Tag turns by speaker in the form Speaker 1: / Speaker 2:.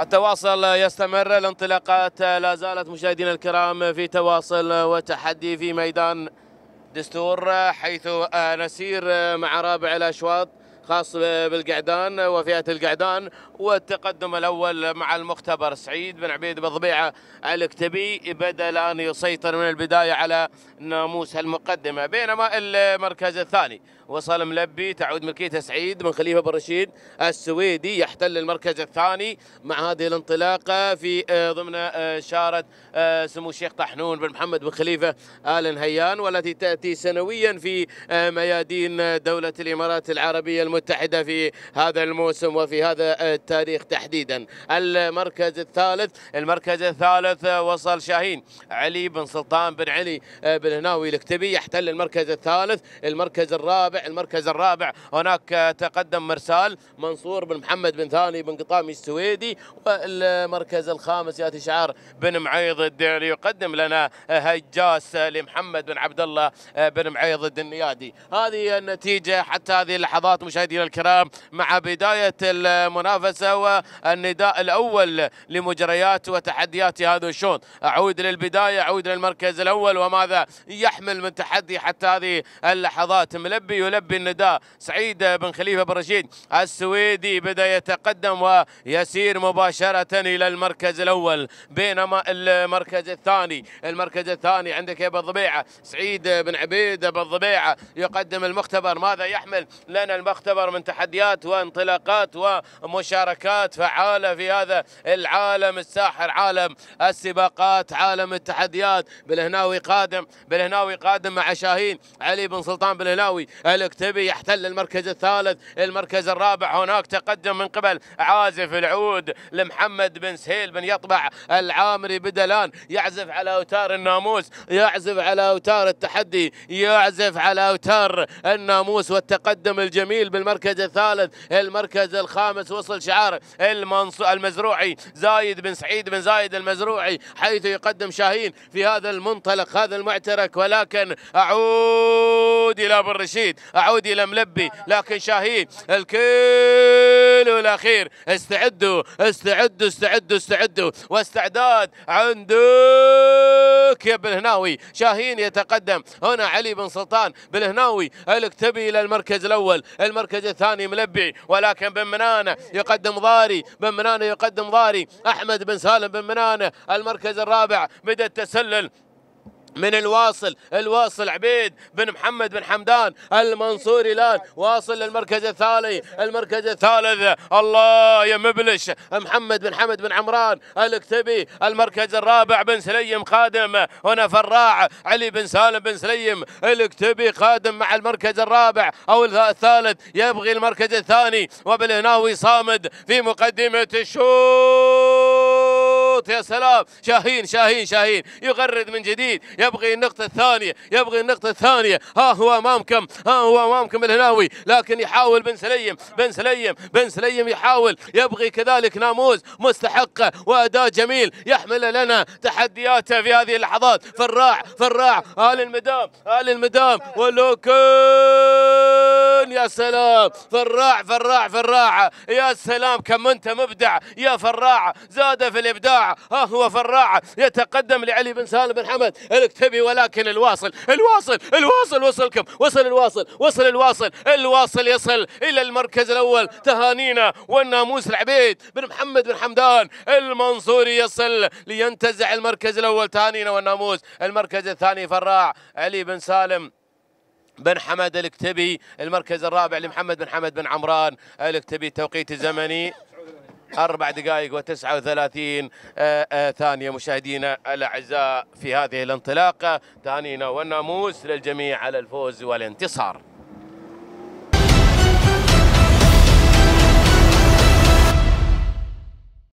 Speaker 1: التواصل يستمر الانطلاقات لا زالت مشاهدينا الكرام في تواصل وتحدي في ميدان دستور حيث نسير مع رابع الاشواط خاص بالقعدان وفئة القعدان والتقدم الأول مع المختبر سعيد بن عبيد بضبيعة الاكتبي بدأ الآن يسيطر من البداية على ناموس المقدمة بينما المركز الثاني وصل ملبي تعود ملكيته سعيد بن خليفة بن رشيد السويدي يحتل المركز الثاني مع هذه الانطلاقة في آه، ضمن آه، شارة آه، سمو الشيخ طحنون بن محمد بن خليفة آل نهيان والتي تأتي سنويا في ميادين دولة الإمارات العربية الم... المتحدة في هذا الموسم وفي هذا التاريخ تحديدا المركز الثالث المركز الثالث وصل شاهين علي بن سلطان بن علي بن هناوي الكتبي يحتل المركز الثالث المركز الرابع المركز الرابع هناك تقدم مرسال منصور بن محمد بن ثاني بن قطامي السويدي والمركز الخامس ياتي شعار بن معيض الدعلي يقدم لنا هجاس لمحمد بن عبد الله بن معيض الدنيادي هذه النتيجه حتى هذه اللحظات مشاهدين مشاهدينا الكرام مع بداية المنافسة والنداء الأول لمجريات وتحديات هذا الشوط أعود للبداية أعود للمركز الأول وماذا يحمل من تحدي حتى هذه اللحظات ملبي يلبي النداء سعيد بن خليفة بن رشيد السويدي بدأ يتقدم ويسير مباشرة إلى المركز الأول بينما المركز الثاني المركز الثاني عندك يا بالضبيعة سعيد بن عبيد بالضبيعة يقدم المختبر ماذا يحمل لنا المختبر يعتبر من تحديات وانطلاقات ومشاركات فعالة في هذا العالم الساحر عالم السباقات عالم التحديات بالهناوي قادم بالهناوي قادم مع شاهين علي بن سلطان بالهناوي الاكتبي يحتل المركز الثالث المركز الرابع هناك تقدم من قبل عازف العود لمحمد بن سهيل بن يطبع العامري بدلان يعزف على اوتار الناموس يعزف على اوتار التحدي يعزف على اوتار الناموس والتقدم الجميل بال المركز الثالث المركز الخامس وصل شعار المزروعي زايد بن سعيد بن زايد المزروعي حيث يقدم شاهين في هذا المنطلق هذا المعترك ولكن أعود إلى أبو الرشيد أعود إلى ملبي لكن شاهين الكل الأول والأخير استعدوا استعدوا استعدوا استعدوا واستعداد عندك يا بالهناوي شاهين يتقدم هنا علي بن سلطان بالهناوي الكتبي إلى المركز الأول المركز الثاني ملبي ولكن بن منانة يقدم ضاري بن منانة يقدم ضاري أحمد بن سالم بن منانة المركز الرابع بدأ التسلل من الواصل الواصل عبيد بن محمد بن حمدان المنصوري الان واصل للمركز الثاني المركز الثالث الله يا مبلش محمد بن حمد بن عمران الاكتبي المركز الرابع بن سليم قادم هنا فراع علي بن سالم بن سليم الاكتبي قادم مع المركز الرابع او الثالث يبغي المركز الثاني وبالهناوي صامد في مقدمه الشوط الشوط يا سلام شاهين شاهين شاهين يغرد من جديد يبغي النقطة الثانية يبغي النقطة الثانية ها هو أمامكم ها هو أمامكم الهناوي لكن يحاول بن سليم بن سليم بن سليم يحاول يبغي كذلك ناموس مستحقة وأداء جميل يحمل لنا تحدياته في هذه اللحظات فراع فراع آل المدام آل المدام ولوكن يا سلام فراع فراع فراع يا سلام كم أنت مبدع يا فراع زاد في الإبداع ها هو فراعة يتقدم لعلي بن سالم بن حمد الاكتبي ولكن الواصل الواصل الواصل وصلكم وصل الواصل وصل الواصل الواصل يصل إلى المركز الأول تهانينا والناموس العبيد بن محمد بن حمدان المنصوري يصل لينتزع المركز الأول تهانينا والناموس المركز الثاني فراع علي بن سالم بن حمد الكتبي المركز الرابع لمحمد بن حمد بن عمران الكتبي التوقيت الزمني أربع دقائق وثلاثين آه، آه، ثانية مشاهدينا الأعزاء في هذه الانطلاقة تهانينا والناموس للجميع على الفوز والانتصار